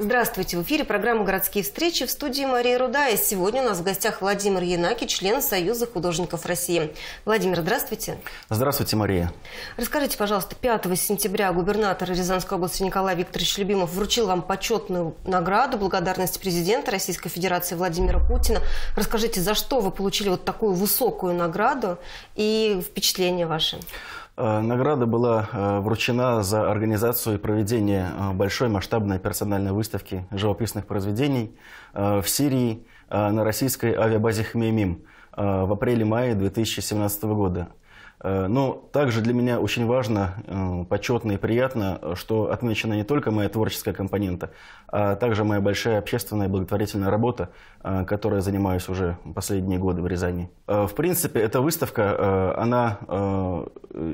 Здравствуйте, в эфире программа «Городские встречи» в студии Мария И Сегодня у нас в гостях Владимир Янаки, член Союза художников России. Владимир, здравствуйте. Здравствуйте, Мария. Расскажите, пожалуйста, 5 сентября губернатор Рязанской области Николай Викторович Любимов вручил вам почетную награду благодарности президента Российской Федерации Владимира Путина. Расскажите, за что вы получили вот такую высокую награду и впечатления ваши. Э, награда была э, вручена за организацию и проведение э, большой масштабной персональной выставки живописных произведений в Сирии на российской авиабазе «Хмеймим» в апреле-мае 2017 года – Э, но также для меня очень важно, э, почетно и приятно, что отмечена не только моя творческая компонента, а также моя большая общественная благотворительная работа, э, которой я занимаюсь уже последние годы в Рязани. В принципе, эта выставка, она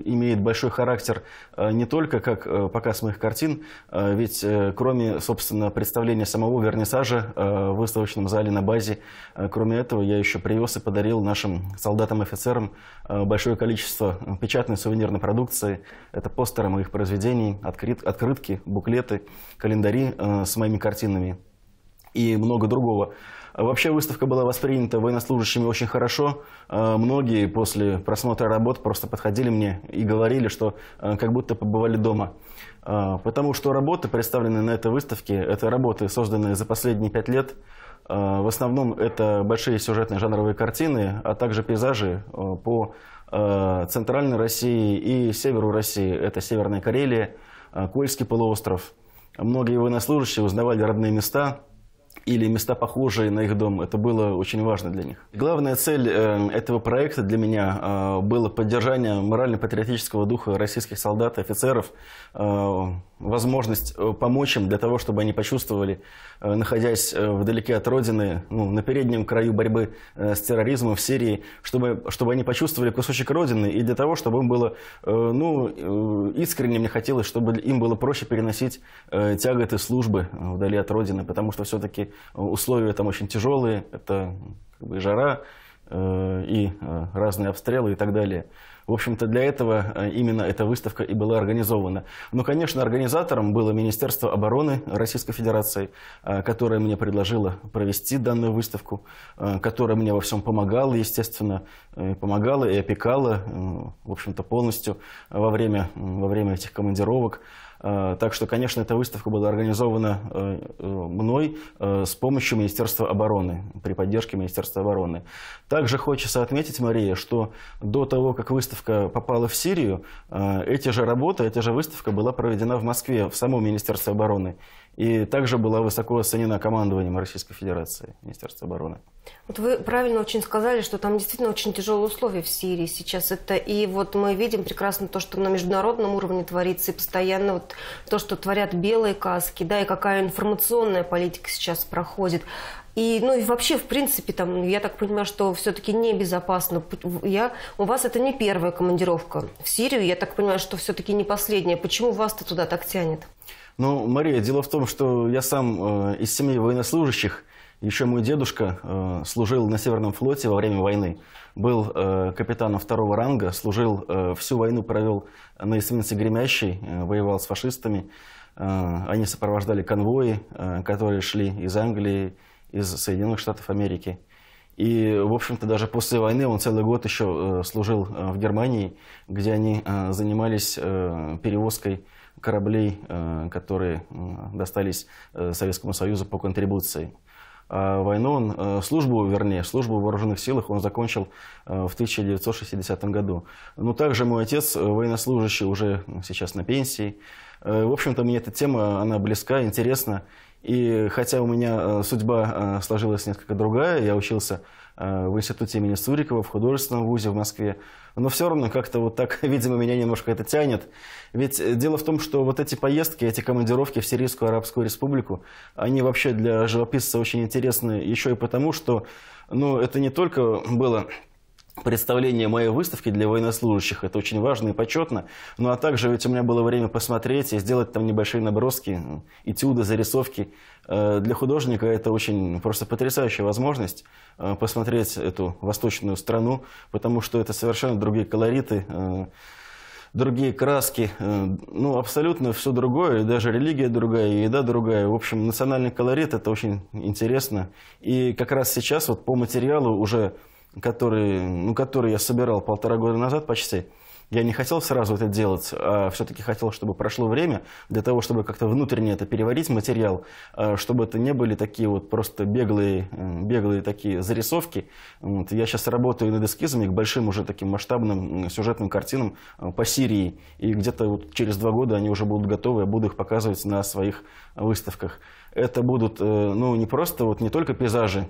имеет большой характер не только как показ моих картин, ведь кроме, собственно, представления самого вернисажа в выставочном зале на базе, кроме этого, я еще привез и подарил нашим солдатам-офицерам большое количество количество печатной сувенирной продукции. Это постеры моих произведений, открыт, открытки, буклеты, календари э, с моими картинами и много другого. Вообще выставка была воспринята военнослужащими очень хорошо. Э, многие после просмотра работ просто подходили мне и говорили, что э, как будто побывали дома. Э, потому что работы, представленные на этой выставке, это работы, созданные за последние пять лет, Э, в основном это большие сюжетные жанровые картины, а также пейзажи э, по э, центральной России и северу России. Это Северная Карелия, Кольский полуостров. Многие военнослужащие узнавали родные места – или места, похожие на их дом. Это было очень важно для них. Главная цель э, этого проекта для меня э, было поддержание морально-патриотического духа российских солдат и офицеров, э, возможность помочь им для того, чтобы они почувствовали, находясь вдалеке от родины, ну, на переднем краю борьбы с терроризмом в Сирии, чтобы, чтобы они почувствовали кусочек родины и для того, чтобы им было, ну, искренне мне хотелось, чтобы им было проще переносить тяготы службы вдали от родины, потому что все-таки условия там очень тяжелые, это как бы, жара, э, и э, разные обстрелы и так далее. В общем-то, для этого э, именно эта выставка и была организована. Но, конечно, организатором было Министерство обороны Российской Федерации, которое мне предложило провести данную выставку, которое мне во всем помогало, естественно, помогало и опекало, в общем-то, полностью во время, во время этих командировок. Э, так что, конечно, эта выставка была организована э, э, мной с помощью Министерства обороны, при поддержке Министерства обороны. Также хочется отметить, Мария, что до того, как выставка попала в Сирию, эти же работы, эта же выставка была проведена в Москве, в самом Министерстве обороны и также была высоко оценена командованием Российской Федерации, Министерство обороны. Вот вы правильно очень сказали, что там действительно очень тяжелые условия в Сирии сейчас. Это и вот мы видим прекрасно то, что на международном уровне творится, и постоянно вот то, что творят белые каски, да, и какая информационная политика сейчас проходит. И, ну, и вообще, в принципе, там, ну, я так понимаю, что все-таки небезопасно. Я, у вас это не первая командировка в Сирию, я так понимаю, что все-таки не последняя. Почему вас-то туда так тянет? Ну, Мария, дело в том, что я сам э, из семьи военнослужащих. Еще мой дедушка э, служил на Северном флоте во время войны. Был э, капитаном второго ранга, служил, всю войну провел на эсминце гремящей, воевал с фашистами. они сопровождали конвои, которые шли из Англии, из Соединенных Штатов Америки. И, в общем-то, даже после войны он целый год еще служил в Германии, где они занимались перевозкой кораблей, э, которые достались э, Советскому Союзу по контрибуции. А войну он, э, службу, вернее, службу в вооруженных силах он закончил в 1960 году. Но также мой отец военнослужащий, уже сейчас на пенсии. В общем-то, мне эта тема, она близка, интересна. И хотя у меня э, судьба э, сложилась несколько другая, я учился э, в институте имени Сурикова, в художественном вузе в Москве, но все равно как-то вот так, видимо, меня немножко это тянет. Ведь дело в том, что вот эти поездки, эти командировки в Сирийскую Арабскую Республику, они вообще для живописца очень интересны еще и потому, что ну, это не только было представление моей выставки для военнослужащих. Это очень важно и почетно. Ну а также ведь у меня было время посмотреть и сделать там небольшие наброски, этюды, зарисовки. Э, для художника это очень просто потрясающая возможность э, посмотреть эту восточную страну, потому что это совершенно другие колориты, э, другие краски, ну, абсолютно все другое, даже религия другая, еда другая. В общем, национальный колорит – это очень интересно. И как раз сейчас вот по материалу уже который, ну, который я собирал полтора года назад почти, я не хотел сразу это делать, а все-таки хотел, чтобы прошло время для того, чтобы как-то внутренне это переварить, материал, а чтобы это не были такие вот просто беглые, беглые такие зарисовки. Вот. Я сейчас работаю над эскизами к большим уже таким масштабным сюжетным картинам а, по Сирии. И где-то вот через два года они уже будут готовы, я буду их показывать на своих выставках. Это будут, э, ну, не просто, вот не только пейзажи,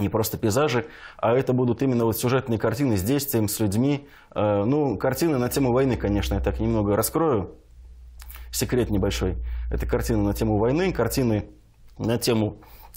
не просто пейзажи, а это будут именно вот сюжетные картины с действием, с людьми. Э, ну, картины на тему войны, конечно, я так немного раскрою. Секрет небольшой. Это картины на тему войны, картины на тему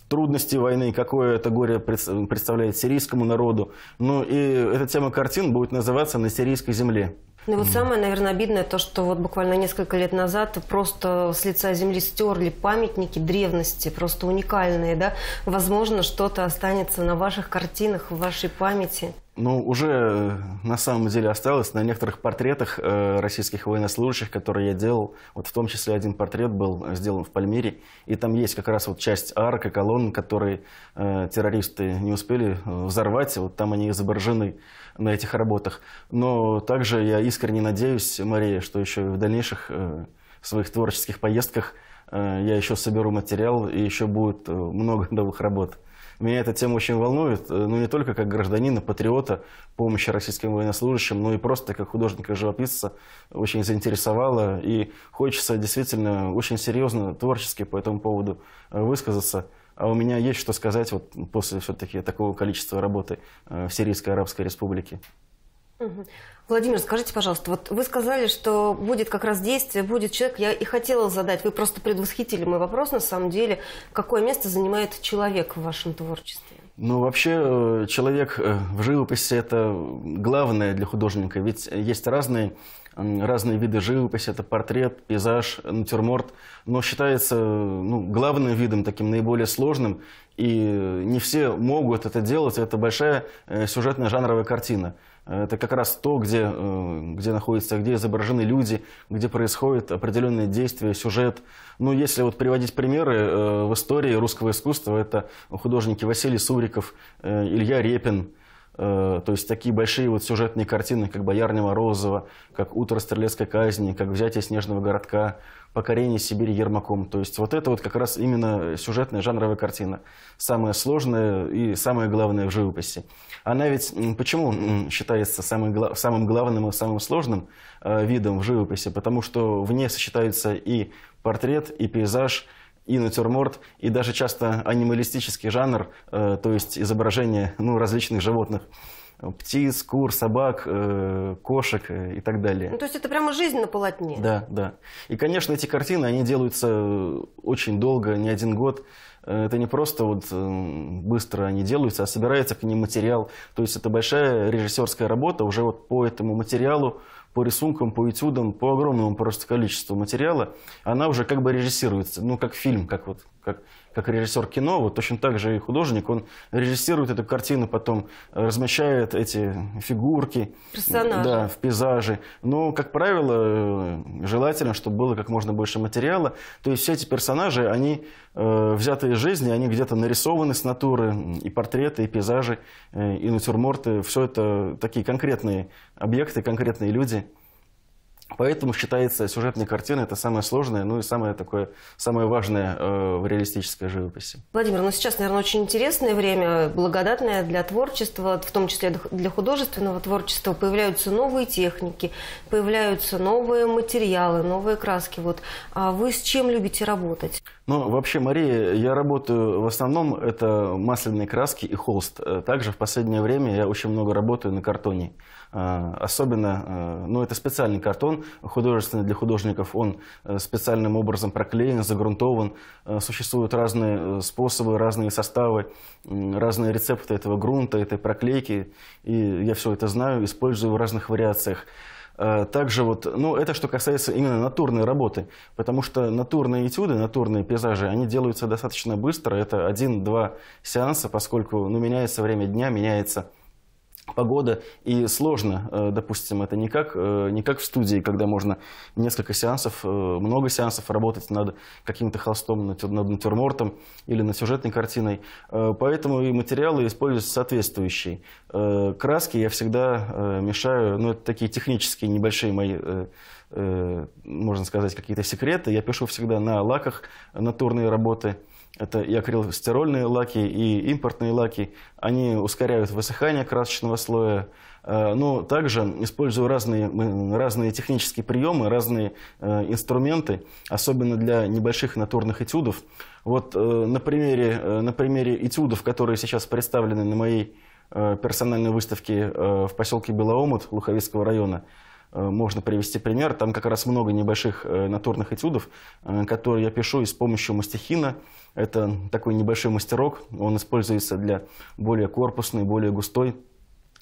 трудностей войны, какое это горе представляет сирийскому народу. Ну и эта тема картин будет называться «На сирийской земле». Ну вот самое, наверное, обидное то, что вот буквально несколько лет назад просто с лица земли стерли памятники древности, просто уникальные, да? Возможно, что-то останется на ваших картинах, в вашей памяти. Ну, уже э, на самом деле осталось на некоторых портретах э, российских военнослужащих, которые я делал. Вот в том числе один портрет был э, сделан в Пальмире. И там есть как раз вот часть арок и колонн, которые э, террористы не успели э, взорвать. Вот там они изображены на этих работах. Но также я искренне надеюсь, Мария, что еще в дальнейших э, своих творческих поездках э, я еще соберу материал и еще будет много новых работ. Меня эта тема очень волнует, э, ну не только как гражданина, патриота, помощи российским военнослужащим, но и просто как художника-живописца очень заинтересовала. И хочется действительно очень серьезно, творчески по этому поводу э, высказаться. А у меня есть что сказать вот после все-таки такого количества работы э, в Сирийской Арабской Республике. Владимир, скажите, пожалуйста, вот вы сказали, что будет как раз действие, будет человек. Я и хотела задать, вы просто предвосхитили мой вопрос, на самом деле, какое место занимает человек в вашем творчестве? Ну, вообще, э, человек э, в живописи – это главное для художника. Ведь есть разные, разные виды живописи. Это портрет, пейзаж, натюрморт. Но считается э, ну, главным видом, таким наиболее сложным. И не все могут это делать. Это большая сюжетная жанровая картина – это как раз то, где, э, где находятся, где изображены люди, где происходит определенное действие, сюжет. Ну, если вот приводить примеры э, в истории русского искусства, это художники Василий Суриков, э, Илья Репин, Э, то есть такие большие вот сюжетные картины, как «Боярня Морозова», как «Утро стрелецкой казни», как «Взятие снежного городка», «Покорение Сибири Ермаком». То есть вот это вот как раз именно сюжетная жанровая картина. Самая сложная и самая главная в живописи. Она ведь почему считается самым, самым главным и самым сложным э, видом в живописи? Потому что в ней сочетаются и портрет, и пейзаж – и натюрморт, и даже часто анималистический жанр, э, то есть изображение ну, различных животных. Птиц, кур, собак, э, кошек э, и так далее. Ну, то есть это прямо жизнь на полотне? Да, да. И, конечно, эти картины, они делаются очень долго, не один год. Это не просто вот быстро они делаются, а собирается к ним материал. То есть это большая режиссерская работа уже вот по этому материалу, по рисункам, по этюдам, по огромному просто количеству материала, она уже как бы режиссируется, ну, как фильм, как вот как, как режиссер кино, вот точно так же и художник, он режиссирует эту картину, потом э, размещает эти фигурки Да, в пейзаже. Но, как правило, э, желательно, чтобы было как можно больше материала. То есть все эти персонажи, они э, взяты из жизни, они где-то нарисованы с натуры, и портреты, и пейзажи, э, и натюрморты. Все это такие конкретные объекты, конкретные люди – Поэтому считается сюжетной картиной это самое сложное, ну и самое такое, самое важное э, в реалистической живописи. Владимир, ну сейчас, наверное, очень интересное время, благодатное для творчества, в том числе для художественного творчества. Появляются новые техники, появляются новые материалы, новые краски. Вот. А вы с чем любите работать? Ну, вообще, Мария, я работаю в основном, это масляные краски и холст. Э, также в последнее время я очень много работаю на картоне. А, особенно, э, ну это специальный картон художественный для художников, он э, специальным образом проклеен, загрунтован. Э, существуют разные способы, разные составы, разные рецепты этого грунта, этой проклейки. И я все это знаю, использую в разных вариациях. Также вот, ну, это что касается именно натурной работы, потому что натурные этюды, натурные пейзажи, они делаются достаточно быстро, это один-два сеанса, поскольку, ну, меняется время дня, меняется погода, и сложно, э, допустим, это не как, э, не как в студии, когда можно несколько сеансов, э, много сеансов работать над каким-то холстом, над натюрмортом или над сюжетной картиной. Поэтому и материалы используются соответствующие. Краски я всегда мешаю, ну, это такие технические небольшие мои можно сказать, какие-то секреты. Я пишу всегда на лаках натурные работы, это и акрилстерольные лаки, и импортные лаки, они ускоряют высыхание красочного слоя. Э, но также, используя разные, разные технические приемы, разные э, инструменты, особенно для небольших натурных этюдов. Вот э, на примере, на примере этюдов, которые сейчас представлены на моей персональной выставке в поселке Белоомут Луховицкого района, Э, можно привести пример. Там как раз много небольших э, натурных этюдов, э, которые я пишу и с помощью мастихина. Это такой небольшой мастерок. Он используется для более корпусной, более густой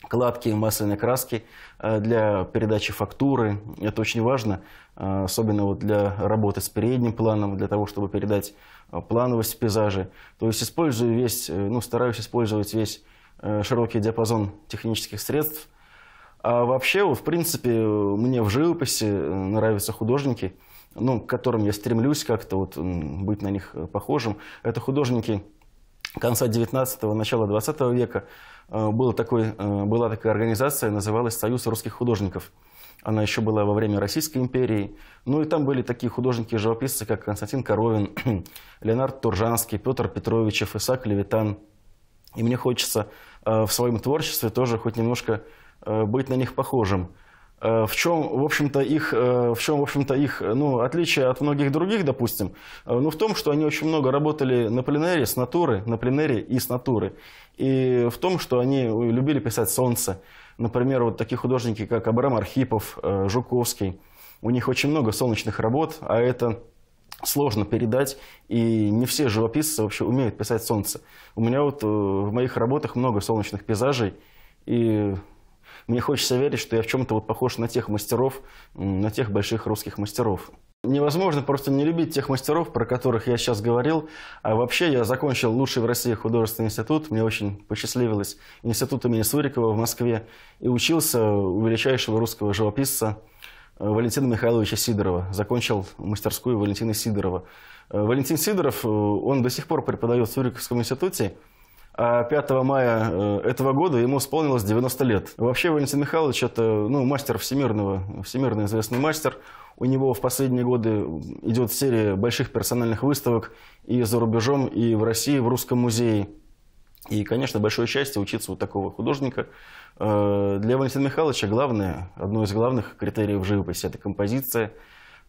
кладки, масляной краски для передачи фактуры. Это очень важно, особенно вот для работы с передним планом, для того, чтобы передать плановость в То есть использую весь, ну, стараюсь использовать весь широкий диапазон технических средств – а вообще, в принципе, мне в живописи э, нравятся художники, ну, к которым я стремлюсь как-то вот быть на них э, похожим. Это художники конца 19-го, начала 20 века. Э, был такой, была такая организация, называлась «Союз русских художников». Она еще была во время Российской империи. Ну и там были такие художники-живописцы, как Константин Коровин, Леонард Туржанский, Петр Петровичев, Исаак Левитан. И мне хочется в своем творчестве тоже хоть немножко Э, быть на них похожим. Э, в чем, в общем-то, их, э, в чем, в общем-то, их ну, отличие от многих других, допустим, ну, в том, что они очень много работали на пленере с натуры, на пленере и с натуры. И в том, что они любили писать солнце. Например, вот такие художники, как Абрам Архипов, Жуковский. У них очень много солнечных работ, а это сложно передать, и не все живописцы вообще умеют писать солнце. У меня вот в моих работах много солнечных пейзажей, и мне хочется верить, что я в чем-то вот похож на тех мастеров, на тех больших русских мастеров. Невозможно просто не любить тех мастеров, про которых я сейчас говорил. А вообще я закончил лучший в России художественный институт. Мне очень посчастливилось. Институт имени Сурикова в Москве. И учился у величайшего русского живописца э, Валентина Михайловича Сидорова. Закончил мастерскую Валентина Сидорова. Э, Валентин Сидоров, э, он до сих пор преподает в Суриковском институте. А 5 мая э, этого года ему исполнилось 90 лет. Вообще Валентин Михайлович – это ну, мастер всемирного, всемирно известный мастер. У него в последние годы идет серия больших персональных выставок и за рубежом, и в России, в Русском музее. И, конечно, большое счастье учиться у такого художника. Э, для Валентина Михайловича главное, одно из главных критериев живописи – это композиция –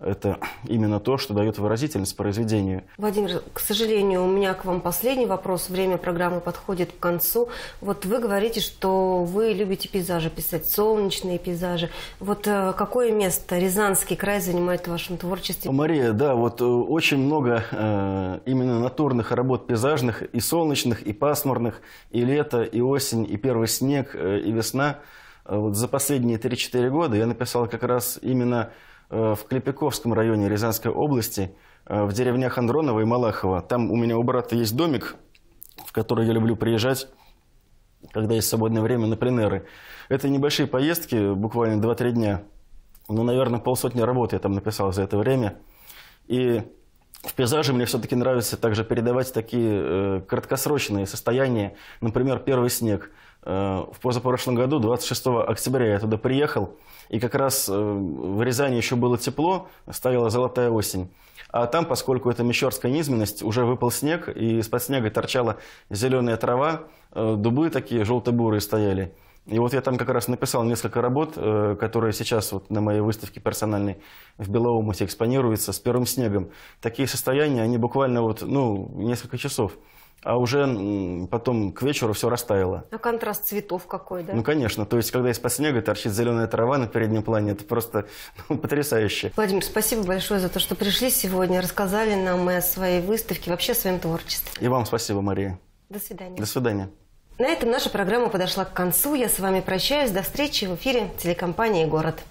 это именно то, что дает выразительность произведению. Владимир, к сожалению, у меня к вам последний вопрос. Время программы подходит к концу. Вот вы говорите, что вы любите пейзажи писать, солнечные пейзажи. Вот э, какое место Рязанский край занимает в вашем творчестве? Мария, да, вот э, очень много э, именно натурных работ пейзажных, и солнечных, и пасмурных, и лето, и осень, и первый снег, э, и весна. Вот за последние 3-4 года я написал как раз именно Э, в Клепиковском районе Рязанской области, э, в деревнях Андронова и Малахова. Там у меня у брата есть домик, в который я люблю приезжать, когда есть свободное время на пленеры. Это небольшие поездки, буквально 2-3 дня. Ну, наверное, полсотни работ я там написал за это время. И в пейзаже мне все-таки нравится также передавать такие э, краткосрочные состояния, например, первый снег – Э, в позапрошлом году, 26 октября, я туда приехал, и как раз э, в Рязани еще было тепло, стояла золотая осень. А там, поскольку это мещерская низменность, уже выпал снег, и из-под снега торчала зеленая трава, э, дубы такие желто-бурые стояли. И вот я там как раз написал несколько работ, которые сейчас вот на моей выставке персональной в Белоумуте экспонируются с первым снегом. Такие состояния, они буквально вот, ну, несколько часов а уже потом к вечеру все растаяло. А контраст цветов какой, да? Ну, конечно. То есть, когда из-под снега торчит зеленая трава на переднем плане, это просто ну, потрясающе. Владимир, спасибо большое за то, что пришли сегодня, рассказали нам и о своей выставке, вообще о своем творчестве. И вам спасибо, Мария. До свидания. До свидания. На этом наша программа подошла к концу. Я с вами прощаюсь. До встречи в эфире телекомпании «Город».